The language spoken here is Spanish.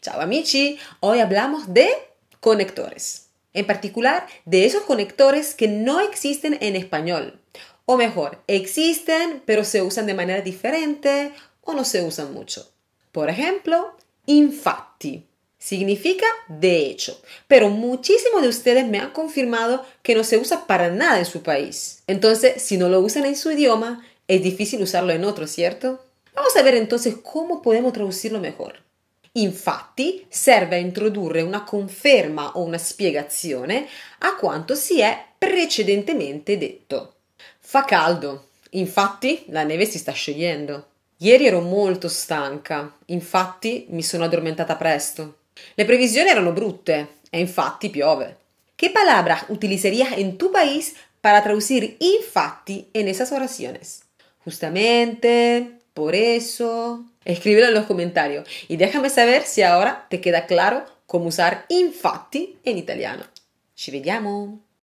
Chao amici, hoy hablamos de conectores, en particular de esos conectores que no existen en español, o mejor, existen pero se usan de manera diferente o no se usan mucho. Por ejemplo, infatti significa de hecho, pero muchísimos de ustedes me han confirmado que no se usa para nada en su país. Entonces, si no lo usan en su idioma, es difícil usarlo en otro, ¿cierto? Vamos a ver entonces cómo podemos traducirlo mejor. Infatti serve a introdurre una conferma o una spiegazione a quanto si è precedentemente detto. Fa caldo, infatti la neve si sta sciogliendo. Ieri ero molto stanca, infatti mi sono addormentata presto. Le previsioni erano brutte e infatti piove. ¿Qué palabras utilizzeria en tu país para traducir infatti en esas oraciones? Justamente, por eso. Escríbelo en los comentarios y déjame saber si ahora te queda claro cómo usar infatti en italiano. Ci vediamo!